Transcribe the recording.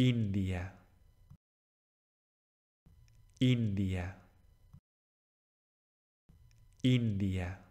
India, India, India.